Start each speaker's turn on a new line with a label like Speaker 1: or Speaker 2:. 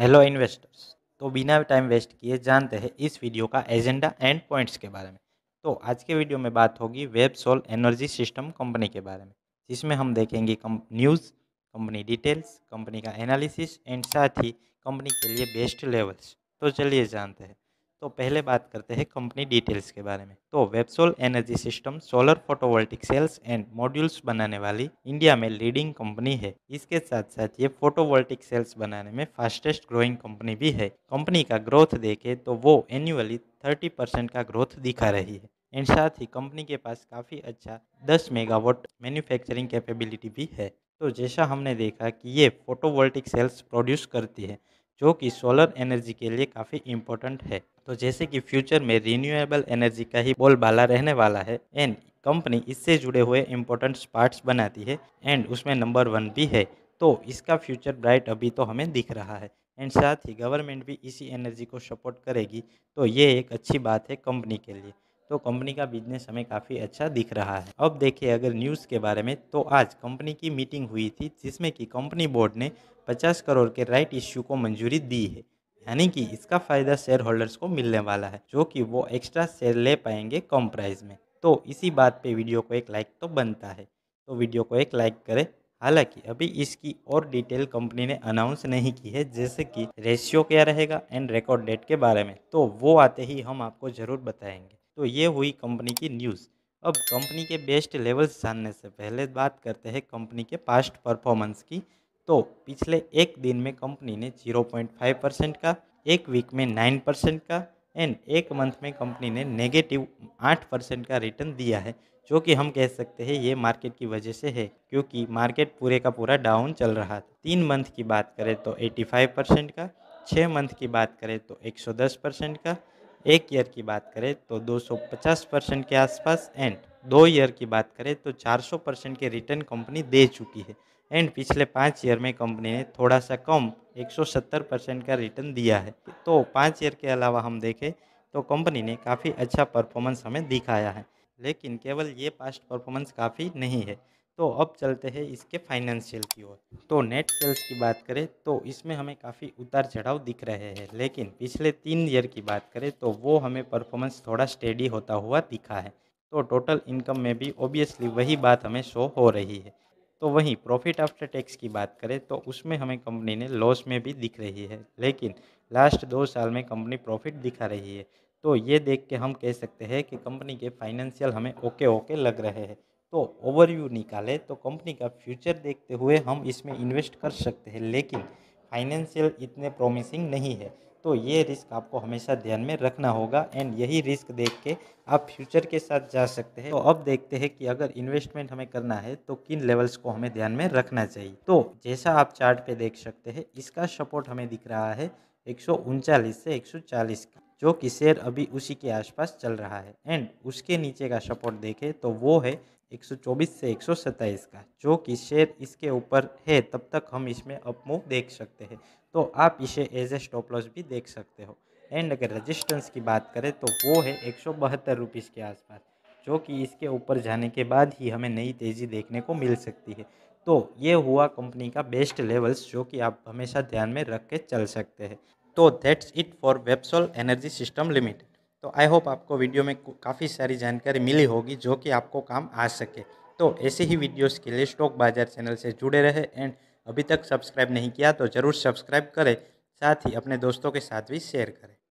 Speaker 1: hello investors तो बिना time waste किए जानते हैं इस वीडियो का एजेंडा एंड पॉइंट्स के बारे में तो आज के वीडियो में बात होगी Websol energy system company के बारे में जिसमें हम देखेंगे कम न्यूज़ कंपनी डिटेल्स कंपनी का एनालिसिस एंड साथ ही कंपनी के लिए बेस्ट लेवल्स तो चलिए जानते हैं तो पहले बात करते हैं कंपनी डिटेल्स के बारे में तो Websol energy system solar photovoltaic cells and modules बनाने वाली इंडिया में लीडिंग कंपनी है इसके साथ साथ ये फोटोवोल्टिक सेल्स बनाने में फास्टेस्ट ग्रोइंग कंपनी भी है कंपनी का ग्रोथ देखे तो वो एनुअली थर्टी परसेंट का ग्रोथ दिखा रही है एंड साथ ही कंपनी के पास काफ़ी अच्छा दस मेगावॉट मैन्युफैक्चरिंग कैपेबिलिटी भी है तो जैसा हमने देखा कि ये फोटोवोल्टिक सेल्स प्रोड्यूस करती है जो कि सोलर एनर्जी के लिए काफ़ी इम्पोर्टेंट है तो जैसे कि फ्यूचर में रिन्यूएबल एनर्जी का ही बोलबाला रहने वाला है एंड कंपनी इससे जुड़े हुए इम्पोर्टेंट पार्ट्स बनाती है एंड उसमें नंबर वन भी है तो इसका फ्यूचर ब्राइट अभी तो हमें दिख रहा है एंड साथ ही गवर्नमेंट भी इसी एनर्जी को सपोर्ट करेगी तो ये एक अच्छी बात है कंपनी के लिए तो कंपनी का बिजनेस हमें काफ़ी अच्छा दिख रहा है अब देखिए अगर न्यूज़ के बारे में तो आज कंपनी की मीटिंग हुई थी जिसमें कि कंपनी बोर्ड ने पचास करोड़ के राइट इश्यू को मंजूरी दी है यानी कि इसका फायदा शेयर होल्डर्स को मिलने वाला है जो कि वो एक्स्ट्रा शेयर ले पाएंगे कम प्राइस में तो इसी बात पे वीडियो को एक लाइक तो बनता है तो वीडियो को एक लाइक करें हालांकि अभी इसकी और डिटेल कंपनी ने अनाउंस नहीं की है जैसे कि रेशियो क्या रहेगा एंड रिकॉर्ड डेट के बारे में तो वो आते ही हम आपको ज़रूर बताएंगे तो ये हुई कंपनी की न्यूज़ अब कंपनी के बेस्ट लेवल्स जानने से पहले बात करते हैं कंपनी के पास्ट परफॉर्मेंस की तो पिछले एक दिन में कंपनी ने 0.5 परसेंट का एक वीक में 9 परसेंट का एंड एक मंथ में कंपनी ने नेगेटिव आठ परसेंट का रिटर्न दिया है जो कि हम कह सकते हैं ये मार्केट की वजह से है क्योंकि मार्केट पूरे का पूरा डाउन चल रहा था तीन मंथ की बात करें तो 85 परसेंट का छः मंथ की बात करें तो 110 परसेंट का एक ईयर की बात करें तो 250 परसेंट के आसपास एंड दो ईयर की बात करें तो 400 परसेंट के रिटर्न कंपनी दे चुकी है एंड पिछले पाँच ईयर में कंपनी ने थोड़ा सा कम 170 परसेंट का रिटर्न दिया है तो पाँच ईयर के अलावा हम देखें तो कंपनी ने काफ़ी अच्छा परफॉर्मेंस हमें दिखाया है लेकिन केवल ये पास्ट परफॉर्मेंस काफ़ी नहीं है तो अब चलते हैं इसके फाइनेंशियल की ओर तो नेट सेल्स की बात करें तो इसमें हमें काफ़ी उतार चढ़ाव दिख रहे हैं लेकिन पिछले तीन ईयर की बात करें तो वो हमें परफॉर्मेंस थोड़ा स्टेडी होता हुआ दिखा है तो टोटल इनकम में भी ओबियसली वही बात हमें शो हो रही है तो वहीं प्रॉफिट आफ्टर टैक्स की बात करें तो उसमें हमें कंपनी ने लॉस में भी दिख रही है लेकिन लास्ट दो साल में कंपनी प्रॉफिट दिखा रही है तो ये देख के हम कह सकते हैं कि कंपनी के फाइनेंशियल हमें ओके ओके लग रहे हैं तो ओवरव्यू निकाले तो कंपनी का फ्यूचर देखते हुए हम इसमें इन्वेस्ट कर सकते हैं लेकिन फाइनेंशियल इतने प्रोमिसिंग नहीं है तो ये रिस्क आपको हमेशा ध्यान में रखना होगा एंड यही रिस्क देख के आप फ्यूचर के साथ जा सकते हैं तो अब देखते हैं कि अगर इन्वेस्टमेंट हमें करना है तो किन लेवल्स को हमें ध्यान में रखना चाहिए तो जैसा आप चार्ट पे देख सकते हैं इसका सपोर्ट हमें दिख रहा है एक से एक का जो कि शेयर अभी उसी के आसपास चल रहा है एंड उसके नीचे का सपोर्ट देखें तो वो है 124 से 127 का जो कि शेयर इसके ऊपर है तब तक हम इसमें अपमूव देख सकते हैं तो आप इसे एज ए स्टॉप लॉस भी देख सकते हो एंड अगर रजिस्टेंस की बात करें तो वो है एक सौ के आसपास जो कि इसके ऊपर जाने के बाद ही हमें नई तेज़ी देखने को मिल सकती है तो ये हुआ कंपनी का बेस्ट लेवल्स जो कि आप हमेशा ध्यान में रख के चल सकते हैं तो that's it for Websol energy system limited तो आई होप आपको वीडियो में काफ़ी सारी जानकारी मिली होगी जो कि आपको काम आ सके तो ऐसे ही वीडियोस के लिए स्टॉक बाजार चैनल से जुड़े रहे एंड अभी तक सब्सक्राइब नहीं किया तो ज़रूर सब्सक्राइब करें साथ ही अपने दोस्तों के साथ भी शेयर करें